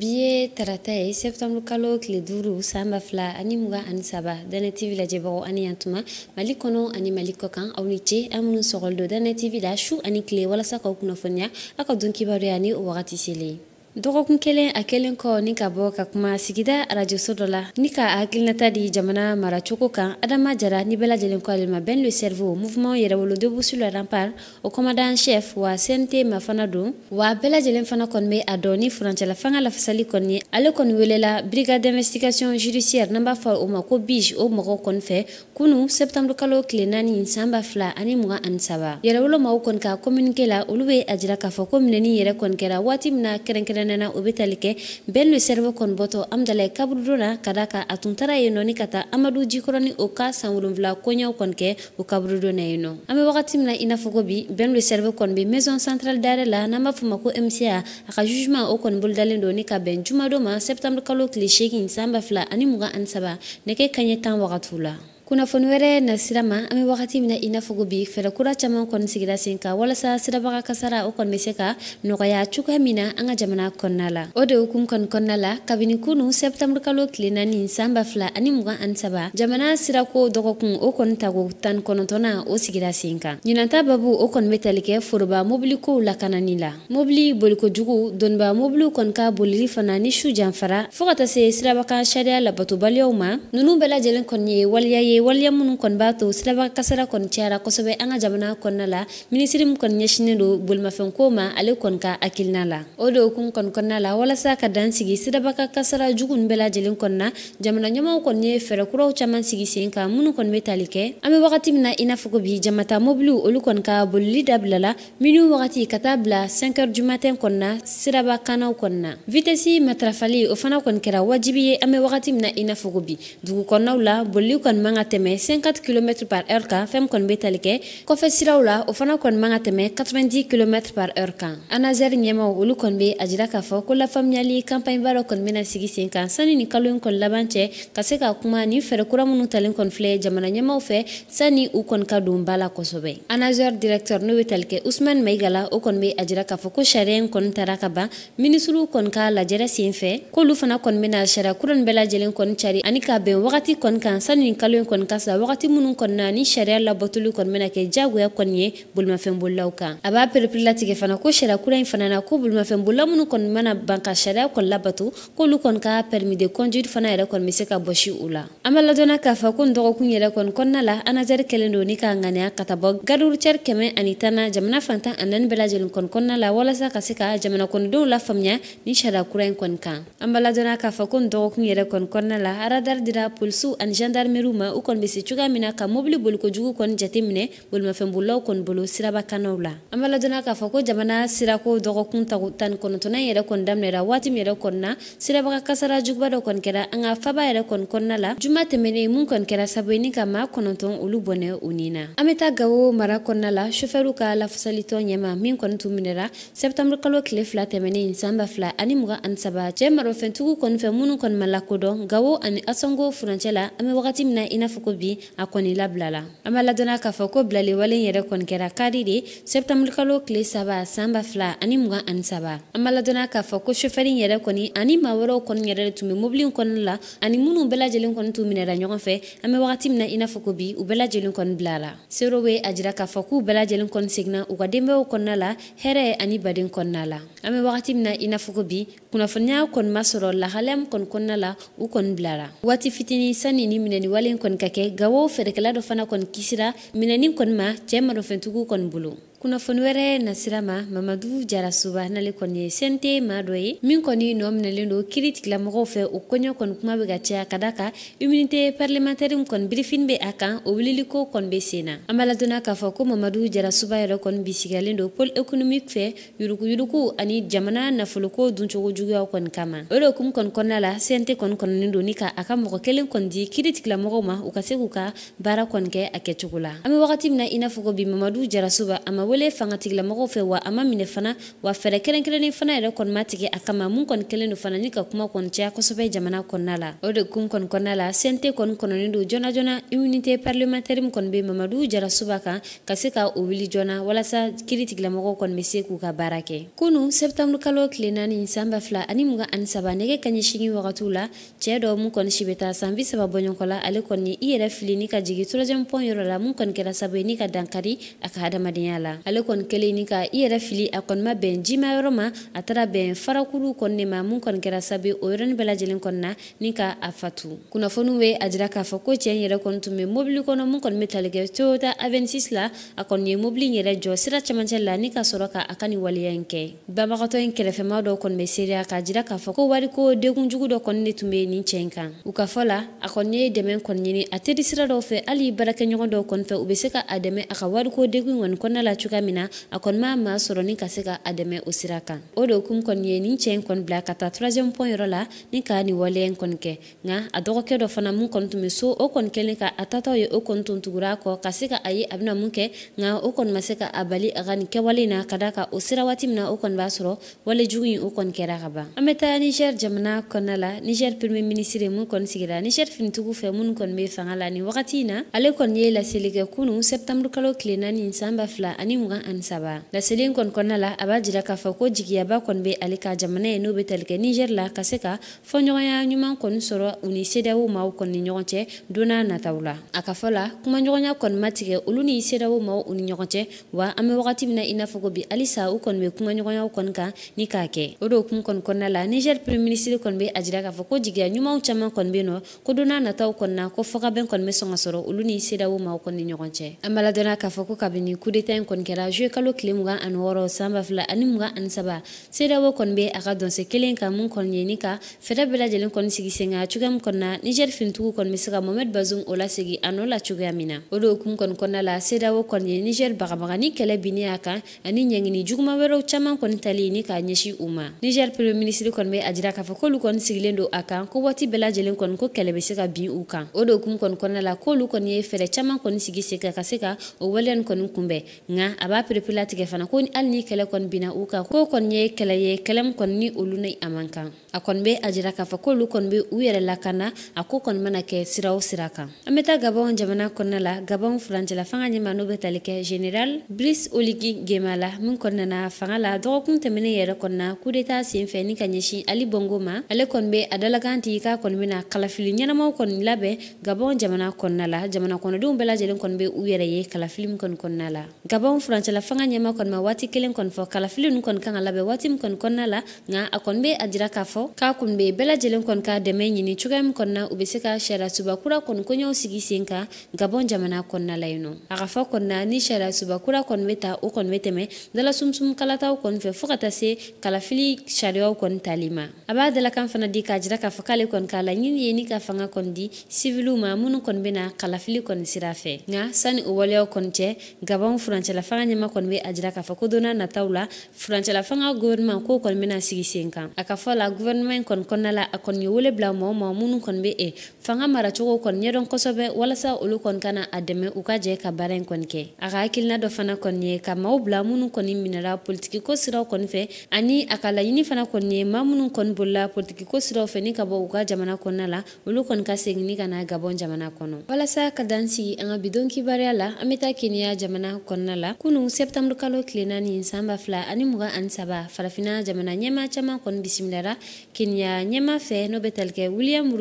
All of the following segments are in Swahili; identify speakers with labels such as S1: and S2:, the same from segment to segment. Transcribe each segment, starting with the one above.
S1: biye tarata ye eh, sɛptanburu kalo tile duuru san ba fila ani muga ani saba danɛ tv lajɛbagaw ani yan tuma mali kɔnɔ ani mali kɔ kan aw ni ce an minnu sɔgɔli do danɛ tv la su ani kile walasa k'aw kunnafoniya aw ka don kibaruya ni o wagati selen dɔgɔkun kelen a kelen kɔ ni ka bɔ ka kuma sigida arajoso dɔ la ni ka hakilinata di jamana maracogo kan adama jara ni bɛlajɛlen ko alema ben le cerveau mouvement yɛrɛwolo debusu le rampart o commandant chef wa cnt ma fana don wa bɛɛlajɛlen fana kɔni be a dɔ ni furancɛla fanga lafasali kɔni ye ale kɔni welela brigade d'investigation judiciaire n'an b'a fɔ o ma ko bige o mɔgɔw kɔni fɛ kunu septanbrukalo tile naani saan b'a fila ani mga ani saba yɛrɛwolo maw kɔni ka kominike la olu be a jira k'a fɔ ko minɛni yɛrɛ kɔni kɛra waati mina kɛrɛnkɛrɛn kɛrɛnkɛrɛnnɛna o be tali kɛ bɛn le sɛrɛbɛ kɔni bɔtɔ amdalayi kaburudon na ka da ka a tun tara ye nɔ ni ka ta amadu jikɔrɔ ni o ka san wolonfila koɲɛw kɔni kɛ o kaburudon na yen nɔ an be wagati mina na i n'a fɔ ko bi bɛn le sɛrɛbɛ kɔni be maison centrale dare la n'an b'a fɔ ko mca a ka jugement o kɔni bolodalen do ni ka bɛn jumadɔ ma sɛptanbrkalo tile 8 san ba fila ani muga ani saba nɛgɛ kaɲɛ tan wagatiw la kunnafoni wɛrɛ na sira ma an be wagati mina i n'a ko bi fɛɛrɛ kura caaman kɔni sigira sen kan walasa sirabaga kasara o kɔni be se ka nɔgɔya cogoya min na an ka jamana kɔnɔna la o de hukum kɔni kɔnɔna la kabini kunu sɛptanburukalo tile nani saan ba fila ani mugan ani saba jamana sirako dɔgɔkun o kɔni tago tani kɔnɔtɔna o sigira sen kan ɲinata babu o kɔni be tali kɛ foroba mobilikow lakanani la mobili bolikojugu doniba mobiliw kɔni ka bolili fana ni su janfara fɔɔ ka ta se sirabaka sariya labatobaliyaw ma nunu bɛɛ lajɛlen kɔni ye waliya ye waleya minnu kɔni b'a to siraba kasara kɔni cayara kosɛbɛ an ka jamana kɔnɔna la minisiri min kɔni ɲɛsinen do bolimafɛnko ma ale kɔni ka hakilina la o de okun kɔni kɔnɔna la walasa ka dan sigi sirabaka kasara jugu ni bɛɛ lajɛlen kɔnɔna jamana ɲɛmaw kɔni ye fɛɛrɛkuraw caaman sigi sen kan minnu kɔni be tali kɛ an be wagati min na i n'a fɔ ko bi jamata mobiliw olu kɔni ka bolili dabilala minu wagati ka taa bila 5 heure du matin kɔnina siraba kanaw kɔnina vitesi matarafali o fana kɔni kɛra wajibi ye an be wagati min na i n'a fɔ ko bi dugu kɔnɔnaw la bolili kɔni man ka tɛmɛ 50 km par heure kan fɛn kɔni be tali kɛ kɔfɛ siraw la o fana kɔni man ka tɛmɛ 90 km par heure kan anazɛri ɲɛmaw olu kɔni be a jira k'a fɔ ko lafaamuyali kanpaɲiba dɔ kɔni bena sigi sen kan sanni ni kalo yi kɔni laban cɛ ka se ka kuma ni fɛɛrɛ kura minnu talen kɔni filɛ jamana ɲɛmaw fɛ sanni u kɔni ka don ba la kosɔbɛ anazɛr directɛr n'o be tali kɛ usman maigala o kɔni be a jira k'a fɔ ko sariya yi kɔni tara ka ban minisiriw kɔni ka lajɛrɛ sen fɛ k'olu fana kɔni bena sariya kura ni bɛɛ lajɛlen kɔni cari ani ka bɛn wagati kɔni kan sanni ni kalo yi kɔni ka sa wagati minnu kɔnɔna ni sariya labatoli kɔni bena kɛ jagoya kɔni ye bolimafɛnbolilaw kan a b'a pereperelatigɛ fana ko sariya kura ɲi fana na ko bolimafɛnbolila minnu kɔni mana ban ka sariya kɔni labato k'olu kɔni ka permis de conduire fana yɛrɛ kɔni be se ka bɔsi o la an b'a ladɔnna k'a fɔ ko n dɔgɔkun yɛrɛ kɔni kɔnɔna la anazɛri kɛlen do ni k'a ŋaniya ka ta bɔ gadurucɛri kɛmɛ ani tana jamana fantan anani bɛlajɛlen kɔni kɔnɔna la walasa ka se ka jamana kɔnidenw la faamuya ni sariya kura ɲi kɔni kan an b'a ladɔnna k'a fɔ ko n dɔgɔkun yɛrɛ kɔni kɔnɔna la aradari dira polisiw ani gendarmeriw ma kɔni be se cogoya min na ka mobili bolikojugu kɔni jate minɛ bolimafɛnbolilaw kɔni bolo sirabakanaw la an b'a ladɔnna k'a fɔ ko jamana sirako dɔgɔkun tani kɔnɔtɔna yɛrɛ kɔni daminɛra waati min yɛrɛ kɔni na sirabaga kasara juguba dɔ kɔni kɛra an ka faba yɛrɛ kɔni kɔnɔna la juma tɛmɛnen mun kɔni kɛra sabu ni ka ma kɔnɔntɔn olu bɔnɛ o nin na an be taa gawo mara kɔnɔna la shofɛriw ka lafasalitɔ ɲɛma min kɔni tun minɛra sɛptanburukalo tile fila tɛmɛnen sanba fila ani mga ani saba cɛɛ marɔfɛntugu kɔni fɛ minnu kɔni ma lakodɔn gawo ani asɔngo furancɛ la an be wagati min na i n'a fɔ ko bi a kɔni labilala an b'a ladɔnna k'a fɔ ko bilali wale yɛrɛ kɔni kɛra kari de sɛptanburukalo tile saba san ba fila ani mugan ani saba an b'a ladɔnna k'a fɔ ko sofɛri yɛrɛ kɔni ani ma wɛrɛw kɔni yɛrɛ de tun be mobili kɔnɔna la ani minnu bɛɛ lajɛlen kɔni t'u minɛra ɲɔgɔn fɛ an be wagati min na i n'a fɔ ko bi u bɛɛ lajɛlen kɔni bila la seero be a jira k'a fɔ k'u bɛɛ lajɛlen kɔni segina u ka denbayaw kɔnɔna la hɛrɛ ani baden kɔnɔna la an be wagati min na i n'a fɔ ko bi kunnafoniya kɔni ma sɔrɔ lahaliya min kɔni kɔnɔna la u kɔni bilara waati fitini sanni ni minɛni wale kɔni ka kɛ gawo feerekɛla dɔ fana kɔni kisira minɛnin kɔni ma cɛɛ madɔfɛntigiw kɔni bolo kunnafoni wɛrɛ nasira ma mamadu jarasuba n'ale kɔni ye sente ma dɔ ye min kɔni nɔ minɛlen do kiritigilamɔgɔw fɛ o kɔɲɔ kɔni kuma be ka caya ka da kan immunité parlemantɛri kɔni birifini be a kan o wililiko kɔni be sen na an b'a ladɔnna k'a fɔ ko mamadu jarasuba yɛrɛ kɔni bisigalen do pol ekonomike fɛ yurukuyuruku ani jamana nafoloko duncogo juguyaw kɔni kama o de hukumu kɔni kɔnna la sente kɔni kɔnɔnin do ni ka a ka mɔgɔ kelen kɔni di kiri tigilamɔgɔw ma u ka se k'u ka baara kɔni kɛ a kɛcogo la an be wagati min na i n'a fɔ ko bi mamadu jarasuba a ma wele fanga tigilamɔgɔw fɛ wa a mine fana wa fere kelen-kelennin fana yɛrɛ kon matike akama a kama mun kɔni kelen do fana ni ka kuma tia ko sobe jamana kon la o de kun kon kon la sente kon kɔnɔnin do jona jona immunité parlementaire mun kon be mamadu jara subaka kan ka se ka o jona jɔna walasa kiri la kɔni be se k'u ka barake kunu septembre kalo klenani naani fla ani fila ani an ani saba ne ke kanyi shigi wagatiw la cɛɛ dɔ mun kɔni shibeta sambi saba san kola ale kon i yɛrɛ fili ni ka jigi trɔzɛn pon yoro la mun kon kɛra sabu ni ka dankari a ka hadamadenya la ale kɔni kɛlen ni ka i yɛrɛ fili a kɔni ma bɛn jimayɔrɔ ma a tara bɛn farakuru kɔni ma mun kɔni kɛra sabu o yɔrɔni bɛɛ lajɛlen kɔni na ni ka a fatu kunnafoniw be a jira k'a fɔ ko cɛɛ yɛrɛ kɔni tun be mobili kɔnɔ mun kɔni be talikɛ toyota avensis la a kɔni ye mobili yɛrɛ jɔ sira camacɛ la ni ka sɔrɔ ka a ka ni waleya ɲi kɛ banbagatɔ ɲi kɛrɛfɛma dɔ kɔni be seereya k'a jira k'a fɔ ko wariko jugu dɔ kɔni ne tun be nin cɛɛ kan u ka fɔ la a kɔni ye dɛmɛ kɔni ɲini a teri sira dɔw fɛ hali baarakɛɲɔgɔn dɔw kɔni fɛ u be se ka a dɛmɛ a ka wariko degun kɔni kɔnna la cogoya min na a kɔni m'a ma sɔrɔ ni ka se ka a dɛmɛ o sira kan o de hukumu kɔni ye nin cɛ in kɔni bila ka taa troisième point yɔrɔ la ni ka nin waleya in kɔni kɛ nka a dɔgɔkɛ dɔ fana mun kɔni tun be so o kɔni kɛlen ka a tatɔ ye o kɔni tun tugura kɔ ka se ka a ye a bena mun kɛ nka o kɔni ma se ka a bali a ka nin kɛwale na ka da ka o sira waati min na o kɔni b'a sɔrɔ wale jugu yi o kɔni kɛra ka ban an be taa niger jamana kɔnɔna la niger premier ministre mun kɔni sigira niger finitigiw fɛ minnu kɔni be fanga la ni wagati na ale kɔni ye laseli kɛ kunu septanburukalo tile naani san ba fila ani ani mugan ani saba laselen kɔni kɔnɔna la a b'a jira k'a fɔ ko jigiyaba kɔni be ale ka jamana ye n'o be tali kɛ niger la ka se ka fɔɲɔgɔnya ɲuman kɔni sɔrɔ u ni sedaw maw kɔni ni ɲɔgɔn cɛ donna nataw la a ka fɔ la kumaɲɔgɔnya kɔni matigɛ olu ni sedaw maw u ni ɲɔgɔn cɛ wa an be wagati min na i n'a fɔ ko bi halisa u kɔni be kumaɲɔgɔnyaw kɔni kan ni k'a kɛ o do kun kɔni kɔnɔna la niger premier ministre kɔni be a jira k'a fɔ ko jigiya ɲumanw caaman kɔni be nɔ ko donna nataw kɔnina ko fagabɛn kɔni be sɔn ka sɔrɔ olu ni sedaw maw kɔni ni ɲɔgɔn cɛ an b'a k'a fɔ ko kabini kudeta ɲi kɔni kɛra zuye kalo tile mugan ani wɔɔrɔ san ba fila ani mugan ani saba sedawo kɔni be a ka dɔnse kelen kan mun kɔni ɲeni ka fɛɛrɛ bɛɛ lajɛlen kɔni sigi sen ka cogoya min kɔni na nigɛri finitigiw kɔni be se ka momɛd bazum o lasegi a nɔ la cogoya min na o de hukumu kɔni kɔnɔna la sedawo kɔni ye nigɛri bagabaga ni kɛlɛ bini a kan ani ɲɛngini juguman wɛrɛw caaman kɔni tali ni k'a ɲɛsi u ma nigɛri premier minisiri kɔni be a jira k'a fɔ k'olu kɔni sigilen don a kan ko waati bɛɛ lajɛlen kɔni ko kɛlɛ be se ka bin u kan o de hukumu kɔni kɔnɔna la k'olu kɔni ye fɛɛrɛ caaman kɔni sigi sen ka ka se ka o waleya ni kɔni kunbɛn nka a b'a perepere fana ko ni hali ni kɛlɛ kɔni bina u kan ko kɔni ye kɛlɛ ye kɛlɛ min kɔni ni olu ni a man kan a kɔni be a jira k'a fɔ k'olu kɔni be u yɛrɛ lakana a ko kɔni mana kɛ sira o sira kan an be taa gabɔnw jamana kɔnɔna la gabɔnw furancɛla fanga ɲɛma n'o be tali kɛ general bris oligi gema la min kɔnɔnana fanga la dɔgɔkun tɛmɛnin yɛrɛ kɔnɔna kudeta sen fɛ ni ka ɲɛsin ali bongo ma ale kɔni be a dalakan tigi k'a kɔni bena kalafili ɲɛnamaw kɔni labɛn gabɔn jamana kɔnɔna la jamana kɔnɔdenw bɛɛ lajɛlen kɔni be u yɛrɛ ye kalafili min kɔni kɔnɔna la gabɔn furancɛla fanga ɲɛma kɔni ma waati kelen kɔni fɔ kalafili nu kɔni kan ka labɛn waati min kɔni kɔnɔna la nga a kɔni be a jira k'a fɔ k'a kun be bɛɛ lajɛlen kɔni ka dɛmɛ ɲini cogoya min kɔnɔna u be se ka sariya subakura kɔni koɲɛw sigi sen kan gabɔn jamana kɔnɔna la yen nɔ a ka fɔ kɔnɔna ni sariya subakura kɔni be ta o kɔni be tɛmɛ dala sumumusumukalataw kɔni fɛ fɔɔ ka taa se kalafili sariyaw kɔni tali ma a b'a dalakan fana di k'a jira k'a fɔ k'ale kɔni k'a laɲini ye ni ka fanga kɔni di siviliw ma minnu kɔni bena kalafili kɔni sira fɛ nga sani o waleyaw kɔni cɛ gabɔn furancɛla fanga ɲɛma kɔni be a jira k'a fɔ ko donna nataw la furancɛla fanga guvɛrɛnɛman ko kɔni bena sigi sen kan a ka fɔ la guvɛrɛnɛman kɔni kɔnɔna la a kɔni ye wele bila mɔɔ ma minnu kɔni be e eh, fanga maracogo kɔni ɲɛdɔn kosɛbɛ walasa olu kɔni kana a dɛmɛ u ka jɛ ka baara ɲi kɔni kɛ a ka hakilina dɔ fana kɔni ye ka maw bila minnu kɔni minɛra politikiko siraw kɔni fɛ ani a ka laɲini fana kɔni ye ma minnu kɔni bolila politikiko siraw fɛ ni ka bɔ u ka jamana kɔnɔna la olu kɔni ka segini ka na gabɔn jamana kɔnɔ walasa ka dan sigi an ka bidon kibariya la an be taa keniya jamana kɔnɔna la kunu septembre kalo tile naani san ba fila ani muga ani saba farafina jamana ɲɛma caaman kɔni bisimilara kenya ɲɛma fɛ n'o bɛ tali kɛ wiliyam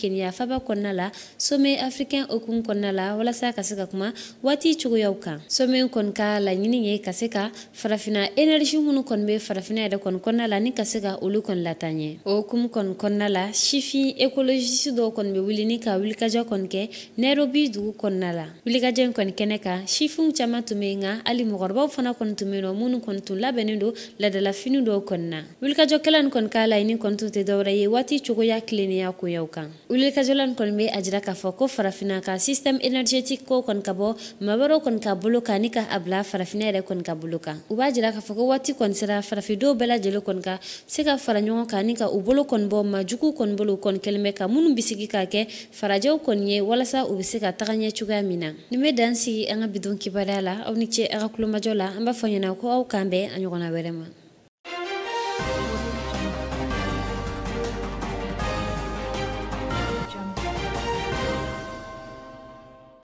S1: kenya faba kɔnɔna la some afrikɛn okumu kɔnɔna la walasa ka se ka kuma waati cogoyaw kan some kɔni ka laɲini ye ka se ka farafina energi minnu kɔni be farafina yɛrɛ kɔni kɔnɔna la ni ka se ka olu kɔni lata ɲɛ o hukumu kɔni kɔnɔna la sifin ekologisi dɔw kɔni be wuli ni ka wulikajɔ kɔni kɛ nairobi dugu kɔnɔna la wulikajɔ kɔni kɛnɛ kan sifinw caaman tun be nga ali hali mɔgɔrɔbaw fana kɔni tun be nɔ minnu kɔni tun labɛnnin don ladalafini dɔw kɔni na wulikajɔkɛla nin kɔni k'a laɲini kɔni tun tɛ dɔwɛrɛ ye waati cogoya kilennenya koyaw kan wulikajɔla nin kɔni be a jira k'a fɔ ko farafina ka systɛme energetik ko kɔni ka bɔ mabaraw kɔni ka bolo kan ni ka a bila farafina yɛrɛ kɔni ka bolo kan u b'a jira k'a fɔ ko waati kɔni sera farafidenw bɛɛ lajɛlen kɔni ka se ka fara ɲɔgɔn kan ni ka u bolo kɔni bɔ majugu kɔni bolo kɔni kelen bɛ ka minnu bisigi ka kɛ farajɛw kɔni ye walasa u be se ka taga ɲɛ cogoya min na nin be dan sigi an ka bidon kibaruya la aw ni cɛ a ka kulomajɔ la an b'a fɔ ɲɛna ko aw kan bɛn a